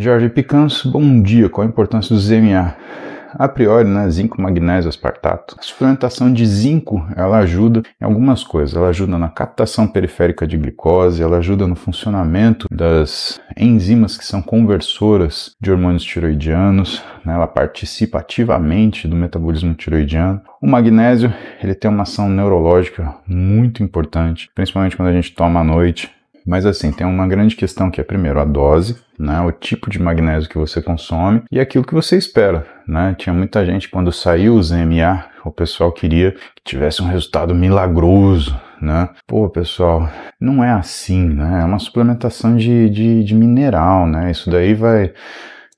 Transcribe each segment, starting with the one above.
Jorge Picanso, bom dia. Qual a importância dos ZMA A priori, né, zinco, magnésio, aspartato. A suplementação de zinco, ela ajuda em algumas coisas. Ela ajuda na captação periférica de glicose, ela ajuda no funcionamento das enzimas que são conversoras de hormônios tiroidianos, né, ela participa ativamente do metabolismo tiroidiano. O magnésio, ele tem uma ação neurológica muito importante, principalmente quando a gente toma à noite, mas assim, tem uma grande questão que é primeiro a dose, né, o tipo de magnésio que você consome e aquilo que você espera. Né? Tinha muita gente quando saiu os MA, o pessoal queria que tivesse um resultado milagroso, né? Pô, pessoal, não é assim, né? É uma suplementação de, de, de mineral, né? Isso daí vai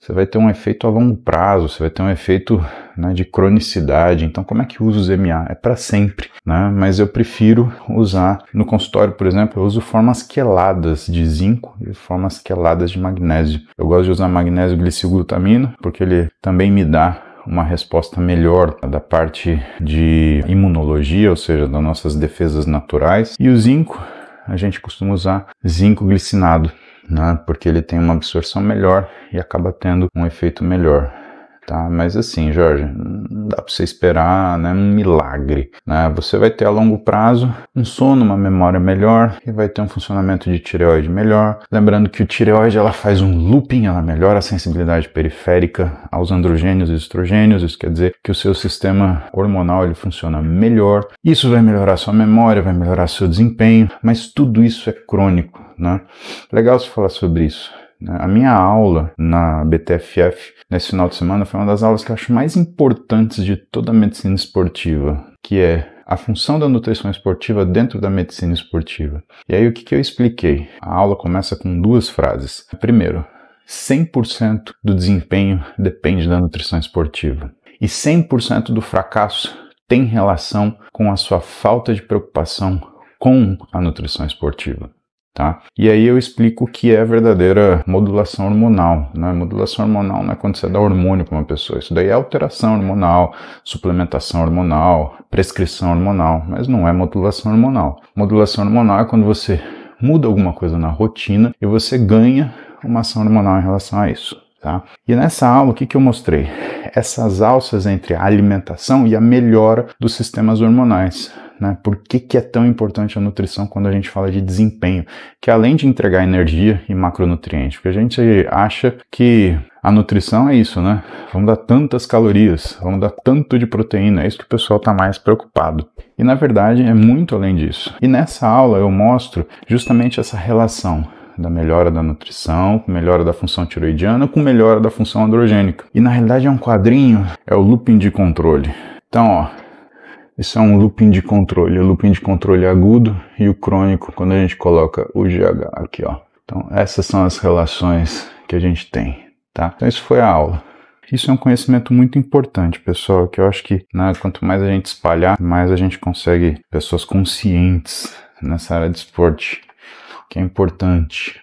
você vai ter um efeito a longo prazo, você vai ter um efeito né, de cronicidade. Então, como é que usa os MA? É para sempre, né? Mas eu prefiro usar no consultório, por exemplo, eu uso formas queladas de zinco e formas queladas de magnésio. Eu gosto de usar magnésio glicilglutamina porque ele também me dá uma resposta melhor da parte de imunologia, ou seja, das nossas defesas naturais. E o zinco, a gente costuma usar zinco glicinado né? porque ele tem uma absorção melhor e acaba tendo um efeito melhor tá? Mas assim, Jorge, não dá para você esperar né, um milagre, né? Você vai ter a longo prazo um sono, uma memória melhor e vai ter um funcionamento de tireoide melhor. Lembrando que o tireoide ela faz um looping, ela melhora a sensibilidade periférica aos androgênios e estrogênios, isso quer dizer que o seu sistema hormonal ele funciona melhor. Isso vai melhorar sua memória, vai melhorar seu desempenho, mas tudo isso é crônico, né? Legal você falar sobre isso. Né? A minha aula na BTFF nesse final de semana foi uma das aulas que eu acho mais importantes de toda a medicina esportiva, que é a função da nutrição esportiva dentro da medicina esportiva. E aí o que, que eu expliquei? A aula começa com duas frases. Primeiro, 100% do desempenho depende da nutrição esportiva. E 100% do fracasso tem relação com a sua falta de preocupação com a nutrição esportiva. Tá? E aí eu explico o que é verdadeira modulação hormonal. Né? Modulação hormonal não é quando você dá hormônio para uma pessoa. Isso daí é alteração hormonal, suplementação hormonal, prescrição hormonal, mas não é modulação hormonal. Modulação hormonal é quando você muda alguma coisa na rotina e você ganha uma ação hormonal em relação a isso. Tá? E nessa aula, o que, que eu mostrei? Essas alças entre a alimentação e a melhora dos sistemas hormonais né? Por que, que é tão importante a nutrição quando a gente fala de desempenho? Que além de entregar energia e macronutrientes, porque a gente acha que a nutrição é isso, né? Vamos dar tantas calorias, vamos dar tanto de proteína, é isso que o pessoal está mais preocupado. E na verdade é muito além disso. E nessa aula eu mostro justamente essa relação da melhora da nutrição, com melhora da função tiroidiana, com melhora da função androgênica. E na realidade é um quadrinho, é o looping de controle. Então, ó, isso é um looping de controle, o looping de controle agudo e o crônico, quando a gente coloca o GH aqui, ó. Então, essas são as relações que a gente tem, tá? Então, isso foi a aula. Isso é um conhecimento muito importante, pessoal, que eu acho que né, quanto mais a gente espalhar, mais a gente consegue pessoas conscientes nessa área de esporte, que é importante.